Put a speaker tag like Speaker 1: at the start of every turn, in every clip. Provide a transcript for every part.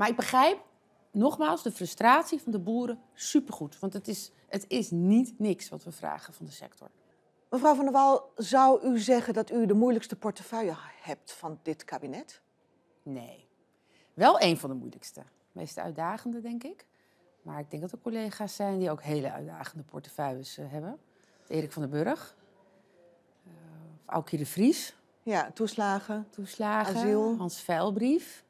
Speaker 1: Maar ik begrijp, nogmaals, de frustratie van de boeren supergoed. Want het is, het is
Speaker 2: niet niks wat we vragen van de sector. Mevrouw van der Wal, zou u zeggen dat u de moeilijkste portefeuille hebt van dit kabinet? Nee. Wel een van de
Speaker 1: moeilijkste. Meest uitdagende, denk ik. Maar ik denk dat er collega's zijn die ook hele uitdagende portefeuilles eh, hebben. Erik van den Burg, uh, Aukje de Vries. Ja, toeslagen. Toeslagen. Asiel. Hans Veilbrief.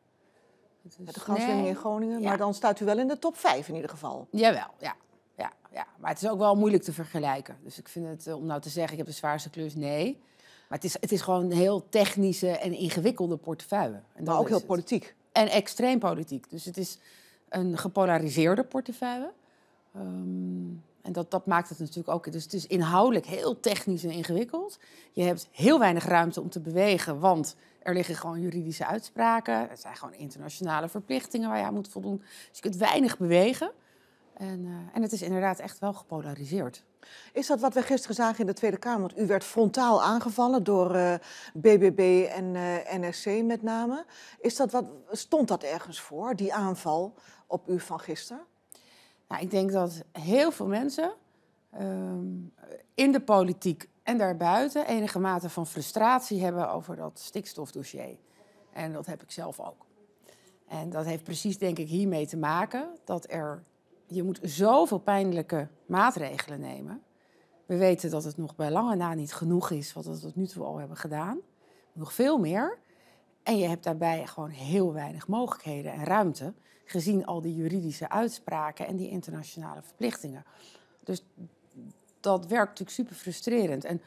Speaker 2: Is, de gaswinning in Groningen. Maar dan staat u wel in de top 5 in ieder geval. Jawel, ja.
Speaker 1: Ja, ja. Maar het is ook wel moeilijk te vergelijken. Dus ik vind het, eh, om nou te zeggen, ik heb de zwaarste klus, nee. Maar het is, het is gewoon een heel technische en ingewikkelde portefeuille. En maar ook heel politiek. En extreem politiek. Dus het is een gepolariseerde portefeuille. Um, en dat, dat maakt het natuurlijk ook. Dus het is inhoudelijk heel technisch en ingewikkeld. Je hebt heel weinig ruimte om te bewegen, want er liggen gewoon juridische uitspraken. Er zijn gewoon internationale verplichtingen
Speaker 2: waar je aan moet voldoen. Dus je kunt weinig bewegen. En, eh, en het is inderdaad echt wel gepolariseerd. Is dat wat we gisteren zagen in de Tweede Kamer? Want u werd frontaal aangevallen door BBB eh, en uh, eh, NRC met name. Is dat wat, stond dat ergens voor, die aanval op u van gisteren? Nou, ik denk dat heel veel mensen
Speaker 1: ehm, in de politiek en daarbuiten enige mate van frustratie hebben over dat stikstofdossier. En dat heb ik zelf ook. En dat heeft precies, denk ik, hiermee te maken dat er. Je moet zoveel pijnlijke maatregelen nemen. We weten dat het nog bij lange na niet genoeg is wat we tot nu toe al hebben gedaan. Nog veel meer. En je hebt daarbij gewoon heel weinig mogelijkheden en ruimte, gezien al die juridische uitspraken en die internationale verplichtingen. Dus dat werkt natuurlijk super frustrerend. En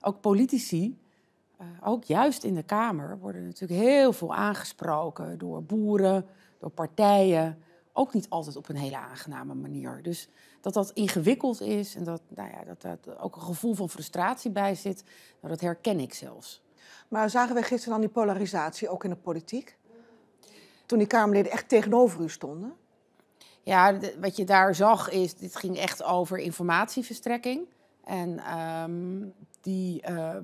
Speaker 1: ook politici, eh, ook juist in de Kamer, worden natuurlijk heel veel aangesproken door boeren, door partijen. Ook niet altijd op een hele aangename manier. Dus dat dat ingewikkeld is en dat, nou ja, dat daar ook een gevoel van frustratie bij zit, nou, dat herken ik zelfs.
Speaker 2: Maar zagen wij gisteren dan die polarisatie ook in de politiek? Toen die Kamerleden echt tegenover u stonden? Ja, wat je daar zag is, dit ging echt over
Speaker 1: informatieverstrekking. En ehm, die, eh,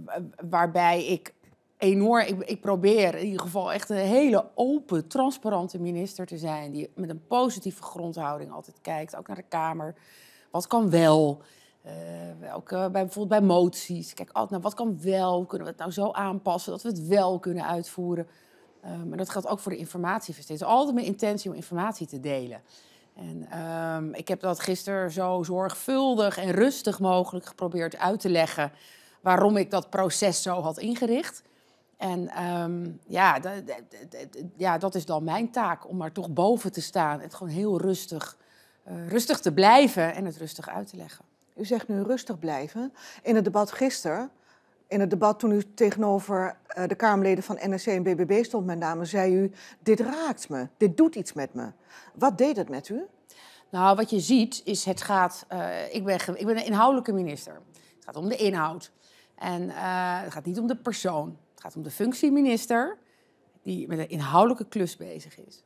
Speaker 1: waarbij ik enorm, ik, probeer in ieder geval echt een hele open, transparante minister te zijn. Die met een positieve grondhouding altijd kijkt, ook naar de Kamer. Wat kan wel? Eh, eh, bij, bijvoorbeeld bij moties. Kijk wat kan wel, kunnen we het nou zo aanpassen dat we het wel kunnen uitvoeren. Eh, maar dat geldt ook voor de informatie. Het is altijd mijn intentie om informatie te delen. En ehm, ik heb dat gisteren zo zorgvuldig en rustig mogelijk geprobeerd uit te leggen waarom ik dat proces zo had ingericht. En ehm, ja, ja, dat is dan mijn taak om maar toch
Speaker 2: boven te staan. Het gewoon heel rustig, rustig te blijven en het rustig uit te leggen. U zegt nu rustig blijven. In het debat gisteren, in het debat toen u tegenover eh, de Kamerleden van NRC en BBB stond, met name, zei u: Dit raakt me, dit doet iets met me. Wat deed het met u? Nou, wat je ziet is: het gaat. Eh, ik, ben,
Speaker 1: ik ben een inhoudelijke minister. Het gaat om de inhoud. En eh, het gaat niet om de persoon. Het gaat om de functie minister die met een inhoudelijke klus bezig is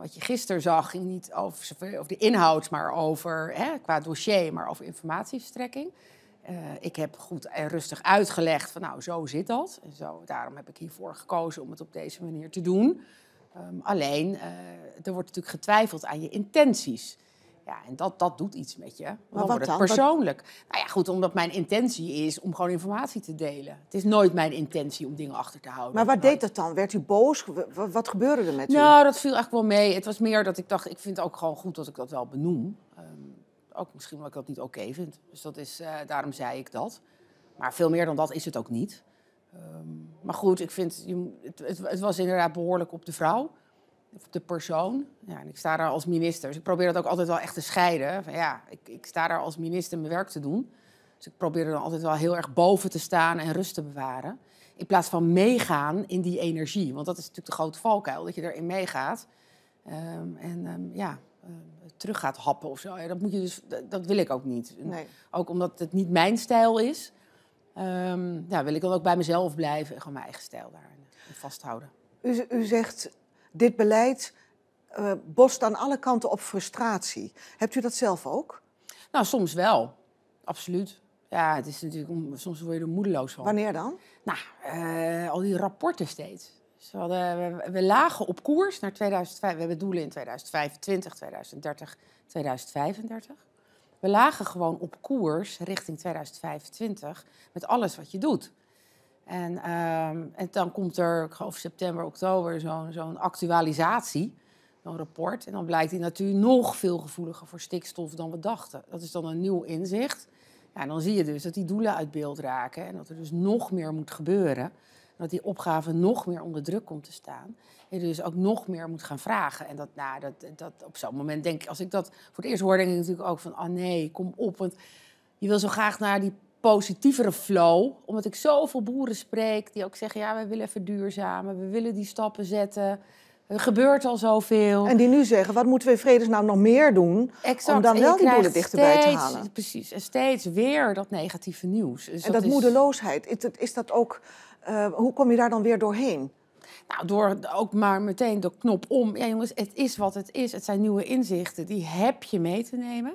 Speaker 1: wat je gisteren zag ging niet over, de inhoud, maar over hè, qua dossier, maar over informatieverstrekking. Eh, ik heb goed en rustig uitgelegd van nou, zo zit dat. En zo, daarom heb ik hiervoor gekozen om het op deze manier te doen. Ehm, alleen, eh, er wordt natuurlijk getwijfeld aan je intenties. Ja, en dat, dat doet iets met je. wat wordt het persoonlijk. Nou ja, goed, omdat mijn intentie is om gewoon informatie te delen. Het is nooit mijn intentie om dingen
Speaker 2: achter te houden. Maar wat deed dat dan? Werd u boos? Wat gebeurde er met u? Nou,
Speaker 1: dat viel eigenlijk wel mee. Het was meer dat ik dacht, ik vind het ook gewoon goed dat ik dat wel benoem. Ehm, ook misschien omdat ik dat niet oké vind. Dus dat is, eh, daarom zei ik dat. Maar veel meer dan dat is het ook niet. Ehm, maar goed, ik vind, het, het was inderdaad behoorlijk op de vrouw de persoon. Ja, en ik sta daar als minister. Dus ik probeer dat ook altijd wel echt te scheiden. ja, ik, ik sta daar als minister mijn werk te doen. Dus ik probeer er dan altijd wel heel erg boven te staan en rust te bewaren. In plaats van meegaan in die energie. Want dat is natuurlijk de grote valkuil, dat je erin meegaat. Ehm, en ehm, ja, eh, terug gaat happen of zo. Ja, dat, moet je dus, dat, wil ik ook niet. Ook omdat het niet mijn stijl is. Ehm, ja, wil ik dan ook bij mezelf blijven en gewoon mijn eigen stijl daar vasthouden.
Speaker 2: U, u zegt dit beleid uh, eh, bost aan alle kanten op frustratie. Hebt u dat zelf ook? Nou, soms wel. Absoluut. Ja, het is natuurlijk, soms word je er moedeloos van. Wanneer dan? Nou, eh,
Speaker 1: al die rapporten steeds. we, hadden, we, we, lagen op koers naar 2005. We hebben doelen in 2025, 2030, 2035. We lagen gewoon op koers richting 2025 met alles wat je doet. En, ehm, en dan komt er, ik geloof september, oktober, zo'n actualisatie, zo'n rapport. En dan blijkt die natuur nog veel gevoeliger voor stikstof dan we dachten. Dat is dan een nieuw inzicht. Ja, en dan zie je dus dat die doelen uit beeld raken en dat er dus nog meer moet gebeuren. dat die opgave nog meer onder druk komt te staan. En je dus ook nog meer moet gaan vragen. En dat, nou, dat, dat op zo'n moment denk ik, als ik dat voor het eerst hoor, denk ik natuurlijk ook van, ah nee, kom op. Want je wil zo graag naar die positievere flow. Omdat ik zoveel boeren spreek die ook zeggen: ja, we willen verduurzamen, we willen die stappen zetten.
Speaker 2: Er gebeurt al zoveel. En die nu zeggen: wat moeten we in vredesnaam nog meer doen? Exact. Om dan wel die boeren dichterbij te halen. Precies. En
Speaker 1: steeds weer dat negatieve nieuws. Dus en dat,
Speaker 2: moedeloosheid, is dat ook. Eh, hoe kom je daar dan weer doorheen? Nou, door ook maar meteen de knop om. Ja, jongens, het is wat
Speaker 1: het is. Het zijn nieuwe inzichten. Die heb je mee te nemen.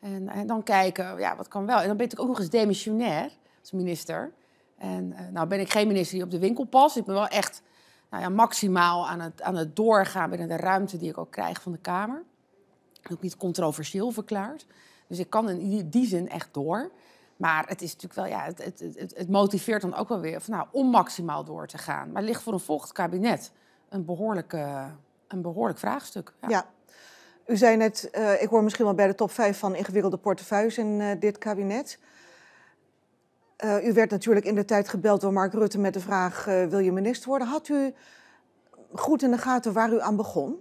Speaker 1: En, en, eh, dan kijken, ja, wat kan wel. En dan ben ik ook nog eens demissionair als minister. En eh, nou ben ik geen minister die op de winkel past. Ik ben wel echt nou ja, maximaal aan het, aan het doorgaan binnen de ruimte die ik ook krijg van de Kamer. Ook niet controversieel verklaard. Dus ik kan in die zin echt door. Maar het is natuurlijk wel, ja, het, het, het, motiveert dan ook wel weer van, nou, om maximaal door
Speaker 2: te gaan. Maar ligt voor een volgend kabinet een, behoorlijke, een behoorlijk vraagstuk. ja. U zei net, eh, ik hoor misschien wel bij de top 5 van ingewikkelde portefeuilles in eh, dit kabinet. Eh, u werd natuurlijk in de tijd gebeld door Mark Rutte met de vraag: wil je minister worden? Had u goed in de gaten waar u aan begon?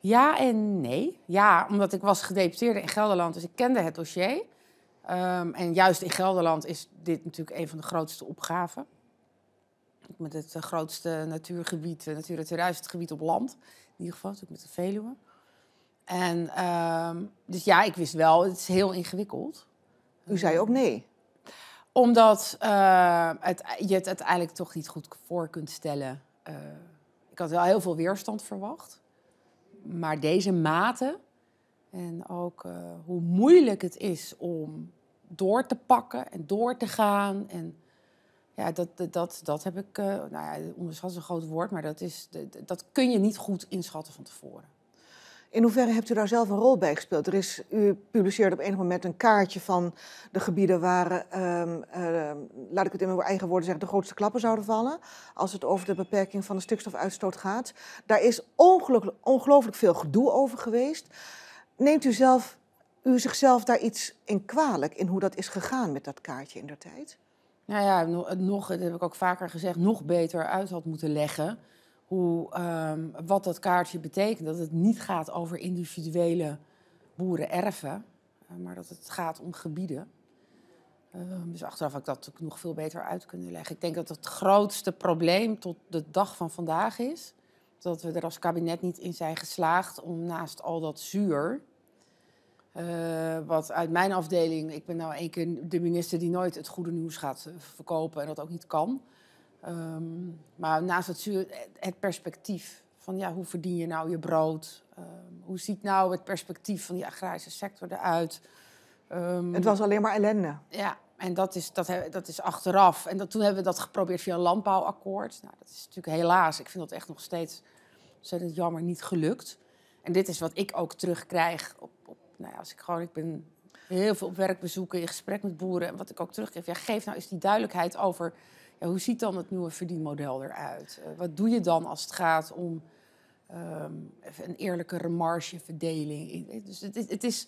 Speaker 1: Ja en nee. Ja, omdat ik was gedeputeerde in Gelderland, dus ik kende het dossier. Ehm, en juist in Gelderland is dit natuurlijk een van de grootste opgaven. Met het grootste natuurgebied, Natura 2000 gebied op land. In ieder geval, natuurlijk met de Veluwe. En, ehm, dus ja, ik wist wel, het is heel ingewikkeld. U zei ook nee? Omdat eh, het, je het uiteindelijk toch niet goed voor kunt stellen. Eh, ik had wel heel veel weerstand verwacht. Maar deze mate en ook eh, hoe moeilijk het is om door te pakken en door te gaan. En ja, dat, dat, dat heb
Speaker 2: ik, nou ja, onderschat is een groot woord, maar dat, is, dat kun je niet goed inschatten van tevoren. In hoeverre hebt u daar zelf een rol bij gespeeld? Er is, u publiceerde op enig moment een kaartje van de gebieden waar, ehm, ehm, laat ik het in mijn eigen woorden zeggen, de grootste klappen zouden vallen. Als het over de beperking van de stikstofuitstoot gaat. Daar is ongelooflijk, ongelooflijk veel gedoe over geweest. Neemt u zelf u zichzelf daar iets in kwalijk in hoe dat is gegaan met dat kaartje in de tijd? Nou ja, nog, dat heb ik ook vaker gezegd,
Speaker 1: nog beter uit had moeten leggen. Ehm, wat dat kaartje betekent. Dat het niet gaat over individuele boeren boerenerven, eh, maar dat het gaat om gebieden. Ehm, dus achteraf had ik dat nog veel beter uit kunnen leggen. Ik denk dat het grootste probleem tot de dag van vandaag is dat we er als kabinet niet in zijn geslaagd om naast al dat zuur. Eh, wat uit mijn afdeling, ik ben nou één keer de minister die nooit het goede nieuws gaat eh, verkopen en dat ook niet kan. Ehm, maar naast het, het perspectief van ja, hoe verdien je nou je brood? Ehm, hoe ziet nou het perspectief van die agrarische sector eruit? Ehm, het was alleen maar ellende. Ja, en dat is, dat, dat is achteraf. En toen hebben we dat geprobeerd via een landbouwakkoord. Nou, dat is natuurlijk helaas, ik vind dat echt nog steeds ontzettend jammer, niet gelukt. En dit is wat ik ook terugkrijg. Op, op, nou ja, als ik gewoon, ik ben heel veel op werkbezoeken, in gesprek met boeren. En wat ik ook teruggeef, ja, geef nou eens die duidelijkheid over hoe ziet dan het nieuwe verdienmodel eruit? Eh, wat doe je dan als het gaat om ehm, een eerlijkere margeverdeling? Dus het, is, het is,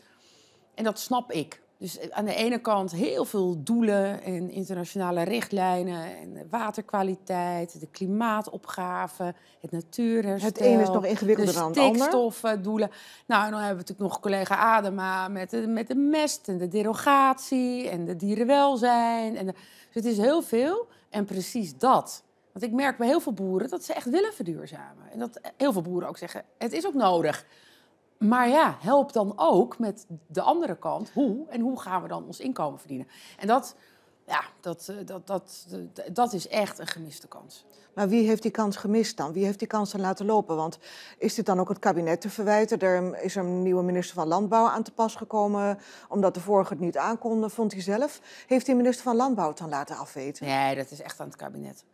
Speaker 1: en dat snap ik. Dus eh, aan de ene kant heel veel doelen en internationale richtlijnen en waterkwaliteit, de klimaatopgave, het natuurherstel. Het ene is nog ingewikkelder dan het ander. stikstofdoelen. Nou, en nou dan hebben we natuurlijk nog collega Adema met de, met de mest en de derogatie en de dierenwelzijn. En dus het is heel veel. En precies dat. Want ik merk bij heel veel boeren dat ze echt willen verduurzamen. En dat heel veel boeren ook zeggen, het is ook nodig. Maar ja, help dan ook met de andere kant. Hoe en hoe gaan we dan ons inkomen verdienen? En dat, ja, dat, eh, dat, dat, eh, dat is echt een gemiste
Speaker 2: kans. Maar wie heeft die kans gemist dan? Wie heeft die kans dan laten lopen? Want is dit dan ook het kabinet te verwijten? Er is een nieuwe minister van Landbouw aan te pas gekomen... omdat de vorige het niet aankonde, vond hij zelf. Heeft die minister van Landbouw het dan laten afweten? Nee, dat is echt aan het kabinet.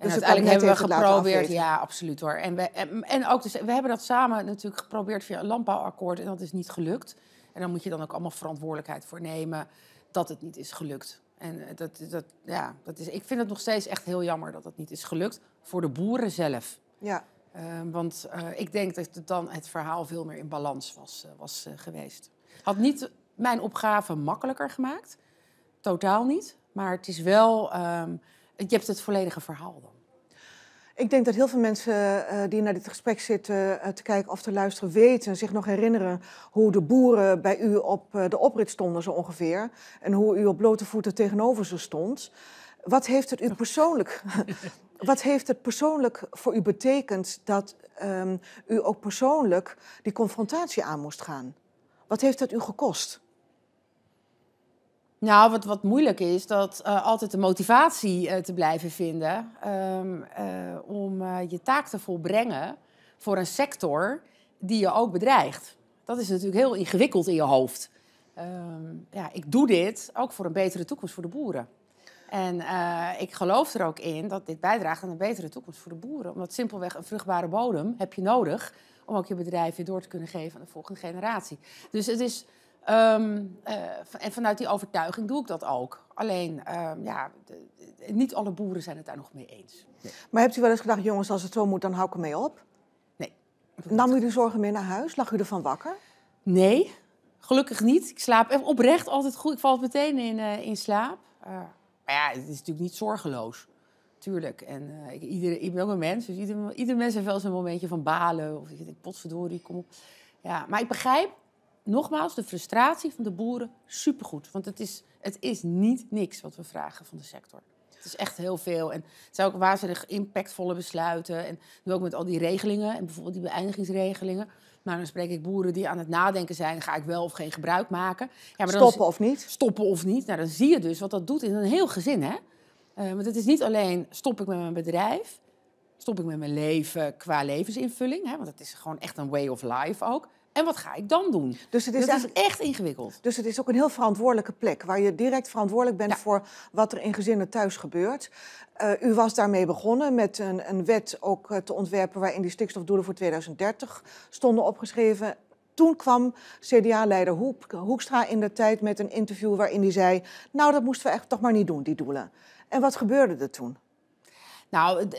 Speaker 2: dus uiteindelijk hebben we geprobeerd, ja,
Speaker 1: absoluut hoor. En, we, en, ook dus, we hebben dat samen natuurlijk geprobeerd via een landbouwakkoord en dat is niet gelukt. En dan moet je dan ook allemaal verantwoordelijkheid voor nemen dat het niet is gelukt. En eh, dat, dat, ja, dat is, ik vind het nog steeds echt heel jammer dat dat niet is gelukt voor de boeren zelf. Ja. Ehm, want eh, ik denk dat het dan het verhaal veel meer in balans was, uh, was geweest. Had niet mijn opgave makkelijker gemaakt.
Speaker 2: Totaal niet. Maar het is wel. Ehm, je hebt het volledige verhaal dan. Ik denk dat heel veel mensen eh, die naar dit gesprek zitten eh, te kijken of te luisteren weten, zich nog herinneren hoe de boeren bij u op eh, de oprit stonden zo ongeveer. En hoe u op blote voeten tegenover ze stond. Wat heeft het u persoonlijk, wat heeft het persoonlijk voor u betekend dat ehm, u ook persoonlijk die confrontatie aan moest gaan? Wat heeft dat u gekost?
Speaker 1: Nou, wat, wat moeilijk is, dat eh, altijd de motivatie eh, te blijven vinden ehm, eh, om je taak te volbrengen voor een sector die je ook bedreigt. Dat is natuurlijk heel ingewikkeld in je hoofd. Ehm, ja, ik doe dit ook voor een betere toekomst voor de boeren. En ik geloof er ook in dat dit bijdraagt aan een betere toekomst voor de boeren. Omdat simpelweg een vruchtbare bodem heb je nodig om ook je bedrijf weer door te kunnen geven aan de volgende generatie. Dus het is Ehm, eh, en vanuit die overtuiging doe ik dat ook. Alleen, ehm, ja, de, niet alle boeren zijn het daar nog mee eens.
Speaker 2: Maar hebt u wel eens gedacht, jongens, als het zo moet, dan hou ik ermee op? Nee. Nam u de zorgen mee naar huis? Lag u ervan wakker? Nee, gelukkig niet. Ik slaap oprecht altijd goed. Ik val
Speaker 1: meteen in, eh, in slaap. Eh, maar ja, het is natuurlijk niet zorgeloos. Tuurlijk. En ik, ieder, ben ook een mens, dus ieder, ieder mens heeft wel zijn momentje van balen. Of ik denk, potverdorie, kom op. Ja, maar ik begrijp nogmaals, de frustratie van de boeren supergoed. Want het is, het is niet niks wat we vragen van de sector. Het is echt heel veel. En het zijn ook waanzinnig impactvolle besluiten. En ook met al die regelingen en bijvoorbeeld die beëindigingsregelingen. Maar dan spreek ik boeren die aan het nadenken zijn: ga ik wel of geen gebruik maken? Ja, maar stoppen
Speaker 2: of niet? Stoppen
Speaker 1: of niet. Nou, dan zie je dus wat dat doet in een heel gezin. Hè? Eh, want het is niet alleen stop ik met mijn bedrijf. Stop ik met mijn leven qua levensinvulling? Hè? Want het is gewoon echt een way of life
Speaker 2: ook. En wat ga ik dan doen? Dus het is, dat is echt ingewikkeld. Dus het is ook een heel verantwoordelijke plek, waar je direct verantwoordelijk bent voor wat er in gezinnen thuis gebeurt. Eh, u was daarmee begonnen met een, een wet ook eh, te ontwerpen waarin die stikstofdoelen voor 2030 stonden opgeschreven. Toen kwam CDA-leider Hoekstra in de tijd met een interview waarin hij zei: Nou, dat moesten we echt toch maar niet doen, die doelen. En wat gebeurde er toen? Nou, het,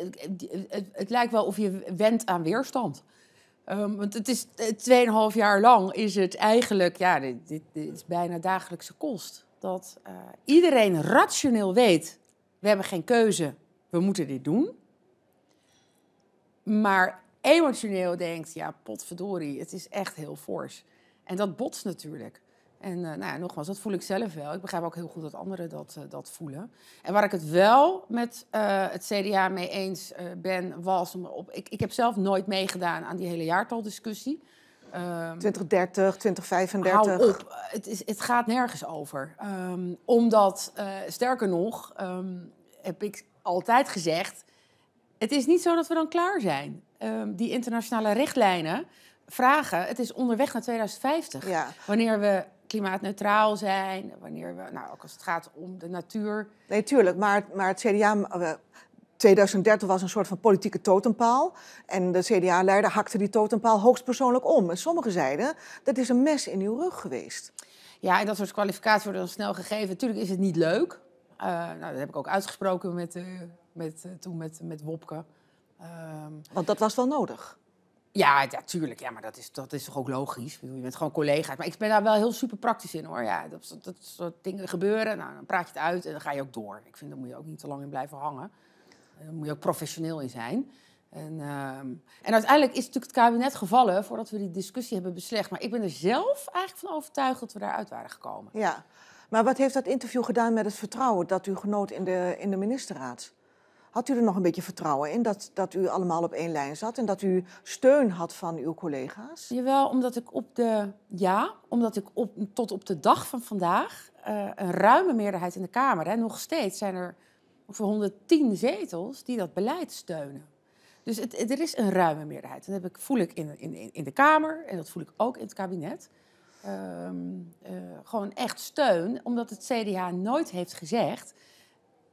Speaker 2: het, het lijkt wel of je wendt aan weerstand. Ehm, want het is
Speaker 1: 2,5 eh, jaar lang is het eigenlijk, ja, dit, dit, is bijna dagelijkse kost. Dat eh, iedereen rationeel weet, we hebben geen keuze, we moeten dit doen. Maar emotioneel denkt, ja, potverdorie, het is echt heel fors. En dat botst natuurlijk. En eh, nou ja, nogmaals, dat voel ik zelf wel. Ik begrijp ook heel goed dat anderen dat, eh, dat voelen. En waar ik het wel met eh, het CDA mee eens ben, was... Op, ik, ik heb zelf nooit meegedaan aan die hele jaartaldiscussie. 2030,
Speaker 2: ehm, 2035. Hou op,
Speaker 1: het, is, het gaat nergens over. Ehm, omdat, sterker nog, ehm, heb ik altijd gezegd... het is niet zo dat we dan klaar zijn. die internationale richtlijnen vragen... het is onderweg naar 2050. Wanneer we klimaatneutraal zijn. Wanneer we,
Speaker 2: nou, ook als het gaat om de natuur. Nee, tuurlijk. Maar, maar het CDA. 2030 eh, was een soort van politieke totempaal. En de CDA-leider hakte die totempaal hoogstpersoonlijk om. En sommigen zeiden, dat is een mes in uw rug geweest.
Speaker 1: Ja, en dat soort kwalificaties worden dan snel gegeven. Natuurlijk is het niet leuk. Eh, nou, dat heb ik ook uitgesproken met, eh, met, toen met, met
Speaker 2: Wopke. Ehm, Want dat was wel nodig?
Speaker 1: Ja, ja, tuurlijk. Ja, maar dat is, dat is toch ook logisch? Je bent gewoon collega's. Maar ik ben daar wel heel super praktisch in hoor. Ja, dat, soort dingen gebeuren. Nou, dan praat je het uit en dan ga je ook door. Ik vind, daar moet je ook niet te lang in blijven hangen. Daar moet je ook professioneel in zijn. En, ehm, en uiteindelijk is natuurlijk het kabinet gevallen voordat we die discussie hebben beslecht. Maar ik ben er zelf eigenlijk van overtuigd dat we daaruit waren gekomen.
Speaker 2: Ja, maar wat heeft dat interview gedaan met het vertrouwen dat u genoot in de, in de ministerraad? Had u er nog een beetje vertrouwen in dat, dat u allemaal op één lijn zat en dat u steun had van uw collega's? Jawel, omdat ik op de, ja, omdat ik tot op de dag van vandaag eh, een
Speaker 1: ruime meerderheid in de Kamer, hè, nog steeds zijn er ongeveer 110 zetels die dat beleid steunen. Dus het, er is een ruime meerderheid. Dat heb ik, voel ik in, in, in de Kamer en dat voel ik ook in het kabinet. Ehm, eh, gewoon echt steun, omdat het CDA nooit heeft gezegd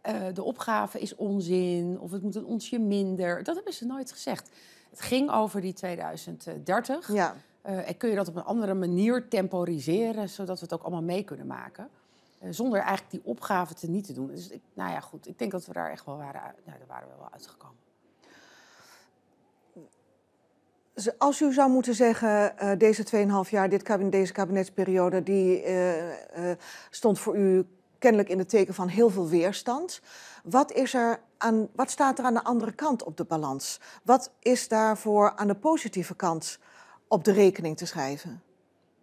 Speaker 1: eh, de opgave is onzin of het moet een onsje minder. Dat hebben ze nooit gezegd. Het ging over die 2030. Ja. Eh, en kun je dat op een andere manier temporiseren, zodat we het ook allemaal mee kunnen maken? Eh, zonder eigenlijk die opgave te niet te doen. Dus ik, nou ja, goed, ik denk dat we daar echt wel waren, nou, daar waren we wel uitgekomen.
Speaker 2: Dus als u zou moeten zeggen, uh, deze 2,5 jaar, dit kabinet, deze kabinetsperiode, die stond voor u kennelijk in het teken van heel veel weerstand. Wat, is er aan, wat staat er aan de andere kant op de balans? Wat is daarvoor aan de positieve kant op de rekening te schrijven?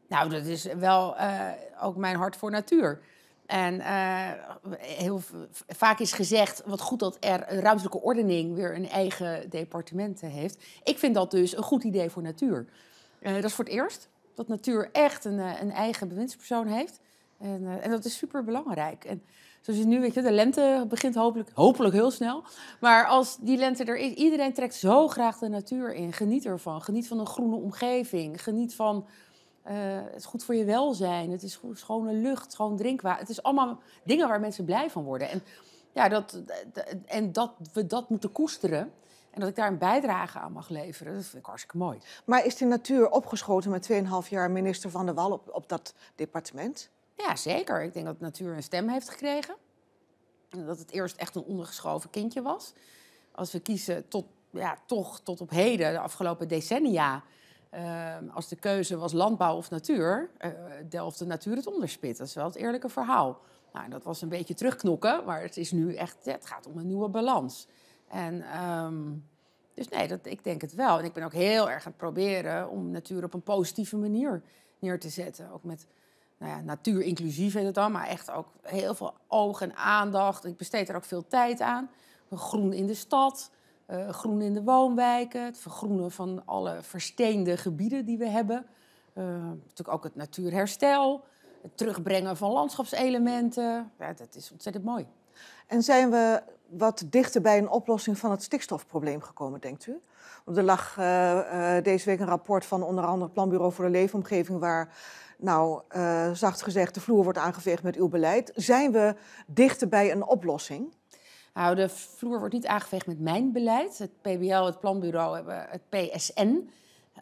Speaker 1: Nou, dat is wel eh, ook mijn hart voor natuur. En eh, heel vaak is gezegd, wat goed dat er een ruimtelijke ordening weer een eigen departement heeft. Ik vind dat dus een goed idee voor natuur. Eh, dat is voor het eerst dat natuur echt een, een eigen bewindspersoon heeft. En, eh, en dat is super belangrijk. En zoals je nu weet, de lente begint hopelijk, hopelijk heel snel. Maar als die lente er is, iedereen trekt zo graag de natuur in. Geniet ervan. Geniet van een groene omgeving. Geniet van. Eh, het is goed voor je welzijn. Het is schone lucht, schoon drinkwater. Het is allemaal dingen waar mensen blij van worden. En, ja, dat, en dat we dat moeten
Speaker 2: koesteren. En dat ik daar een bijdrage aan mag leveren, dat vind ik hartstikke mooi. Maar is de natuur opgeschoten met 2,5 jaar minister van de Wal op, op dat departement? Ja, zeker. Ik denk dat natuur een stem heeft gekregen. dat het eerst echt een ondergeschoven kindje was. Als we
Speaker 1: kiezen tot, ja, toch tot op heden, de afgelopen decennia, ehm, als de keuze was landbouw of natuur, uh, delft de natuur het onderspit. Dat is wel het eerlijke verhaal. Nou, dat was een beetje terugknokken, maar het is nu echt, het gaat om een nieuwe balans. En ehm, dus nee, dat, ik denk het wel. En ik ben ook heel erg aan het proberen om natuur op een positieve manier neer te zetten. Ook met nou ja, natuur inclusief is het dan, maar echt ook heel veel oog en aandacht. Ik besteed er ook veel tijd aan. Groen in de stad, eh, groen in de woonwijken, het vergroenen van alle versteende gebieden die we hebben. Eh, natuurlijk ook het natuurherstel, het terugbrengen van landschapselementen.
Speaker 2: Ja, dat is ontzettend mooi. En zijn we wat dichter bij een oplossing van het stikstofprobleem gekomen, denkt u? Er lag eh, deze week een rapport van onder andere het Planbureau voor de Leefomgeving, waar nou, eh, zacht gezegd, de vloer wordt aangeveegd met uw beleid. Zijn we dichter bij een oplossing? Nou, de vloer wordt niet aangeveegd met mijn
Speaker 1: beleid. Het PBL, het Planbureau, hebben het PSN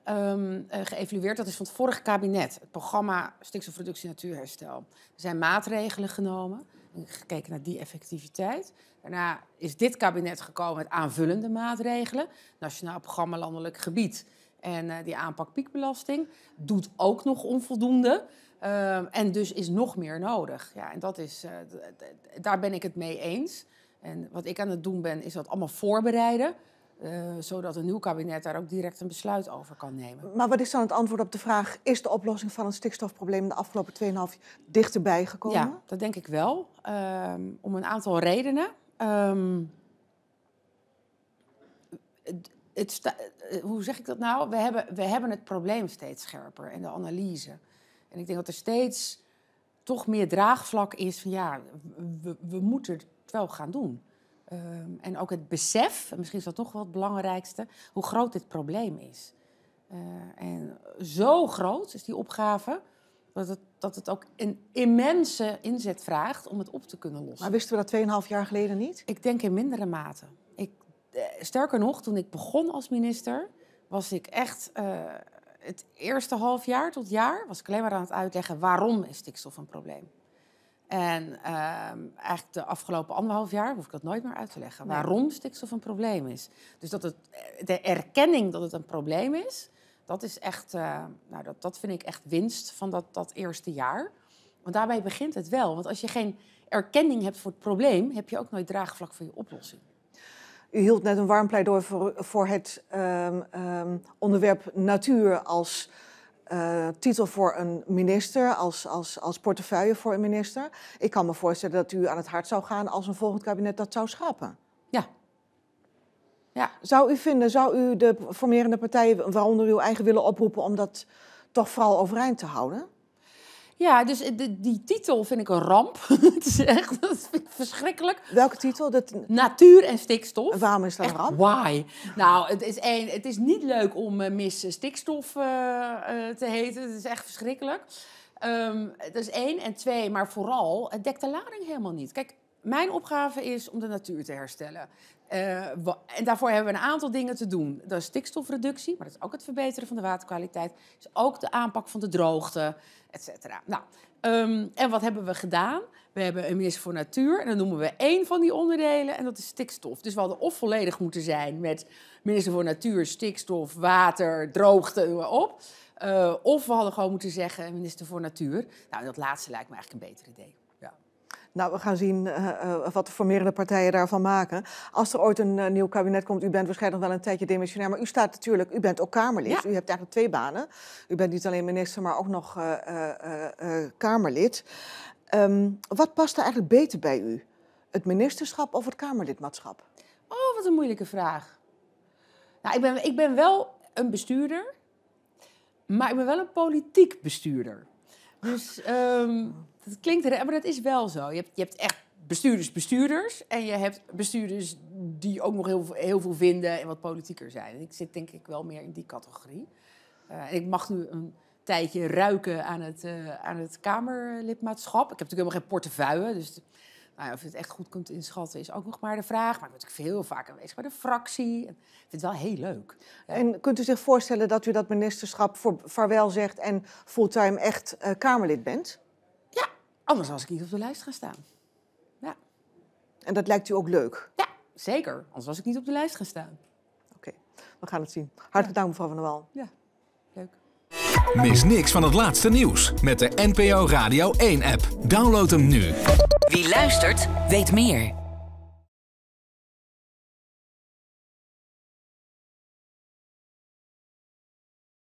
Speaker 1: ehm, eh, geëvalueerd. Dat is van het vorige kabinet, het programma stikstofproductie Natuurherstel. Er zijn maatregelen genomen, gekeken naar die effectiviteit. Daarna is dit kabinet gekomen met aanvullende maatregelen. Nationaal Programma Landelijk Gebied. En eh, die aanpak piekbelasting doet ook nog onvoldoende. Ehm, en dus is nog meer nodig. Ja, en dat is, eh, daar ben ik het mee eens. En wat ik aan het doen ben, is dat allemaal voorbereiden. Eh, zodat een nieuw kabinet daar ook direct een besluit over
Speaker 2: kan nemen. Maar wat is dan het antwoord op de vraag: is de oplossing van het stikstofprobleem de afgelopen 2,5 dichterbij gekomen? Ja, dat denk ik wel. Ehm, om een aantal redenen. Um,
Speaker 1: het eh, hoe zeg ik dat nou? We hebben, we hebben het probleem steeds scherper en de analyse. En ik denk dat er steeds toch meer draagvlak is van ja, we, moeten het wel gaan doen. Ehm, en ook het besef, misschien is dat toch wel het belangrijkste, hoe groot dit probleem is. Eh, en zo groot is die opgave dat het, dat het ook een immense inzet vraagt om het op te kunnen lossen. Maar wisten we dat 2,5 jaar geleden niet? Ik denk in mindere mate. Eh, sterker nog, toen ik begon als minister, was ik echt eh, het eerste half jaar tot jaar, was ik alleen maar aan het uitleggen waarom stikstof een probleem. En ehm, eigenlijk de afgelopen anderhalf jaar hoef ik dat nooit meer uit te leggen. Waarom stikstof een probleem is. Dus dat het, eh, de erkenning dat het een probleem is, dat is echt, nou, dat, dat vind ik echt winst van dat, dat eerste jaar. Want daarbij begint het wel. Want als je geen erkenning hebt voor
Speaker 2: het probleem, heb je ook nooit draagvlak voor je oplossing. U hield net een warm pleidooi voor, voor het ehm, ehm, onderwerp natuur als eh, titel voor een minister, als, als, als portefeuille voor een minister. Ik kan me voorstellen dat u aan het hart zou gaan als een volgend kabinet dat zou schrappen. Ja. ja. Zou u vinden, zou u de formerende partijen, waaronder uw eigen willen oproepen om dat toch vooral overeind te houden? Ja,
Speaker 1: dus die titel vind ik een ramp. het is echt dat vind ik verschrikkelijk. Welke titel? Dat... Natuur en stikstof. waarom is dat een ramp? Why? Nou, het is, één. het is niet leuk om uh, stikstof eh, te heten. Het is echt verschrikkelijk. Um, ehm, dat is één. En twee, maar vooral, het dekt de lading helemaal niet. Kijk, mijn opgave is om de natuur te herstellen. Eh, en daarvoor hebben we een aantal dingen te doen. Dat is stikstofreductie, maar dat is ook het verbeteren van de waterkwaliteit. is ook de aanpak van de droogte, et cetera. Nou, ehm, en wat hebben we gedaan? We hebben een minister voor Natuur en dan noemen we één van die onderdelen en dat is stikstof. Dus we hadden of volledig moeten zijn met minister voor Natuur, stikstof, water, droogte, op. Eh, of we hadden gewoon moeten zeggen minister voor Natuur. Nou, dat laatste lijkt me eigenlijk een beter idee.
Speaker 2: Nou, we gaan zien eh, eh, wat de formerende partijen daarvan maken. Als er ooit een eh, nieuw kabinet komt, u bent waarschijnlijk nog wel een tijdje demissionair, maar u staat natuurlijk, u bent ook Kamerlid. U hebt eigenlijk twee banen. U bent niet alleen minister, maar ook nog Kamerlid. Ehm, wat past er eigenlijk beter bij u? Het ministerschap of het Kamerlidmaatschap? Oh, wat een moeilijke vraag. Nou, ik ben, ik ben wel een bestuurder, maar ik ben wel
Speaker 1: een politiek
Speaker 2: bestuurder.
Speaker 1: Dus um, het klinkt, maar dat is wel zo. Je hebt, je hebt echt bestuurders, bestuurders. En je hebt bestuurders die ook nog heel, heel veel vinden en wat politieker zijn. ik zit denk ik wel meer in die categorie. Eh, ik mag nu een tijdje ruiken aan het, eh, aan het Kamerlidmaatschap. Ik heb natuurlijk helemaal geen portefeuille, dus nou ja, of je het echt goed kunt inschatten is ook nog maar de vraag. Maar ik ben natuurlijk veel vaker aanwezig bij de fractie.
Speaker 2: Ik vind het wel heel leuk. En kunt u zich voorstellen dat u dat ministerschap voor vaarwel zegt en fulltime echt eh, Kamerlid bent? Anders was ik niet op de lijst gaan staan. Ja. En dat lijkt u ook leuk? Ja, zeker. Anders was ik niet op de lijst gaan staan. Oké, we gaan het zien. Hartelijk ja. dank, mevrouw Van der Wal. Ja, leuk. Mis niks van het laatste nieuws met de NPO Radio 1-app. Download hem nu. Wie luistert, weet meer.